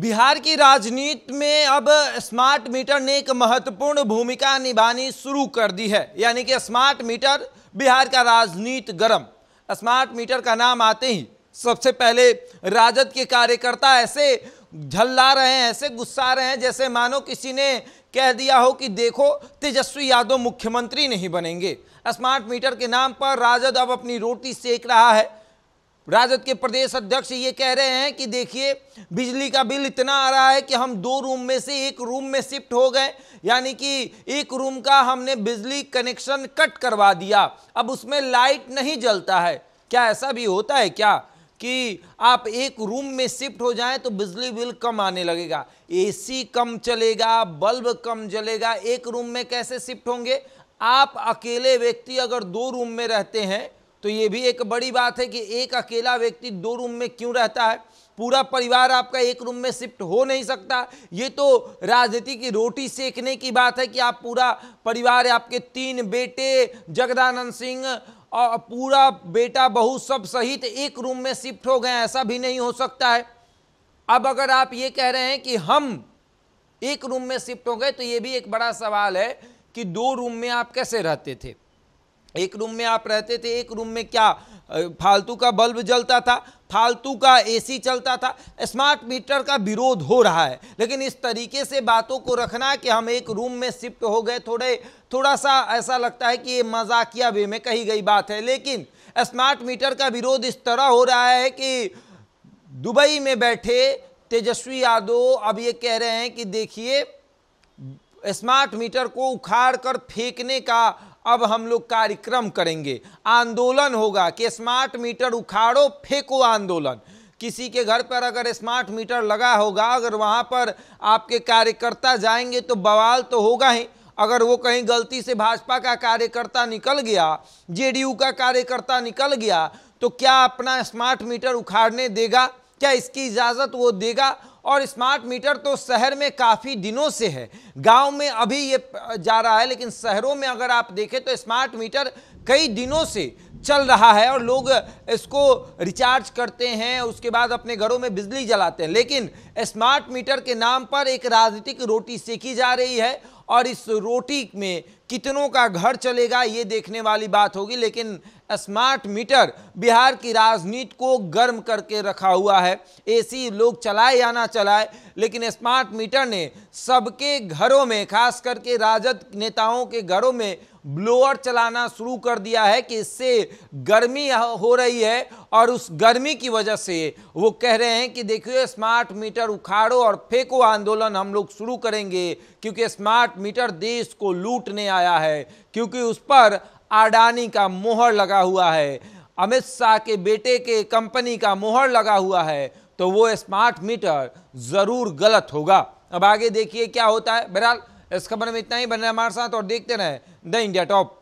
बिहार की राजनीति में अब स्मार्ट मीटर ने एक महत्वपूर्ण भूमिका निभानी शुरू कर दी है यानी कि स्मार्ट मीटर बिहार का राजनीति गरम स्मार्ट मीटर का नाम आते ही सबसे पहले राजद के कार्यकर्ता ऐसे झल्ला रहे हैं ऐसे गुस्सा रहे हैं जैसे मानो किसी ने कह दिया हो कि देखो तेजस्वी यादव मुख्यमंत्री नहीं बनेंगे स्मार्ट मीटर के नाम पर राजद अब अपनी रोटी सेक रहा है राजद के प्रदेश अध्यक्ष ये कह रहे हैं कि देखिए बिजली का बिल इतना आ रहा है कि हम दो रूम में से एक रूम में शिफ्ट हो गए यानी कि एक रूम का हमने बिजली कनेक्शन कट करवा दिया अब उसमें लाइट नहीं जलता है क्या ऐसा भी होता है क्या कि आप एक रूम में शिफ्ट हो जाएं तो बिजली बिल कम आने लगेगा एसी कम चलेगा बल्ब कम जलेगा एक रूम में कैसे शिफ्ट होंगे आप अकेले व्यक्ति अगर दो रूम में रहते हैं तो ये भी एक बड़ी बात है कि एक अकेला व्यक्ति दो रूम में क्यों रहता है पूरा परिवार आपका एक रूम में शिफ्ट हो नहीं सकता ये तो राजनीति की रोटी सेकने की बात है कि आप पूरा परिवार आपके तीन बेटे जगदानंद सिंह और पूरा बेटा बहू सब सहित एक रूम में शिफ्ट हो गए ऐसा भी नहीं हो सकता है अब अगर आप ये कह रहे हैं कि हम एक रूम में शिफ्ट हो गए तो ये भी एक बड़ा सवाल है कि दो रूम में आप कैसे रहते थे एक रूम में आप रहते थे एक रूम में क्या फालतू का बल्ब जलता था फालतू का एसी चलता था स्मार्ट मीटर का विरोध हो रहा है लेकिन इस तरीके से बातों को रखना कि हम एक रूम में शिफ्ट हो गए थोड़े थोड़ा सा ऐसा लगता है कि ये मजाकिया वे में कही गई बात है लेकिन स्मार्ट मीटर का विरोध इस तरह हो रहा है कि दुबई में बैठे तेजस्वी यादव अब ये कह रहे हैं कि देखिए स्मार्ट मीटर को उखाड़ कर फेंकने का अब हम लोग कार्यक्रम करेंगे आंदोलन होगा कि स्मार्ट मीटर उखाड़ो फेंको आंदोलन किसी के घर पर अगर स्मार्ट मीटर लगा होगा अगर वहाँ पर आपके कार्यकर्ता जाएंगे तो बवाल तो होगा ही अगर वो कहीं गलती से भाजपा का कार्यकर्ता निकल गया जेडीयू का कार्यकर्ता निकल गया तो क्या अपना स्मार्ट मीटर उखाड़ने देगा क्या इसकी इजाज़त वो देगा और स्मार्ट मीटर तो शहर में काफ़ी दिनों से है गांव में अभी ये जा रहा है लेकिन शहरों में अगर आप देखें तो स्मार्ट मीटर कई दिनों से चल रहा है और लोग इसको रिचार्ज करते हैं उसके बाद अपने घरों में बिजली जलाते हैं लेकिन स्मार्ट मीटर के नाम पर एक राजनीतिक रोटी सेकी जा रही है और इस रोटी में कितनों का घर चलेगा ये देखने वाली बात होगी लेकिन स्मार्ट मीटर बिहार की राजनीति को गर्म करके रखा हुआ है एसी लोग चलाए या ना चलाए लेकिन स्मार्ट मीटर ने सबके घरों में खास करके राजद नेताओं के घरों में ब्लोअर चलाना शुरू कर दिया है कि इससे गर्मी हो रही है और उस गर्मी की वजह से वो कह रहे हैं कि देखिए स्मार्ट मीटर उखाड़ो और फेंको आंदोलन हम लोग शुरू करेंगे क्योंकि स्मार्ट मीटर देश को लूटने आ आया है क्योंकि उस पर अडानी का मोहर लगा हुआ है अमित शाह के बेटे के कंपनी का मोहर लगा हुआ है तो वो स्मार्ट मीटर ज़रूर गलत होगा अब आगे देखिए क्या होता है बहरहाल इस खबर में इतना ही बन रहा है हमारे साथ और देखते रहे द इंडिया टॉप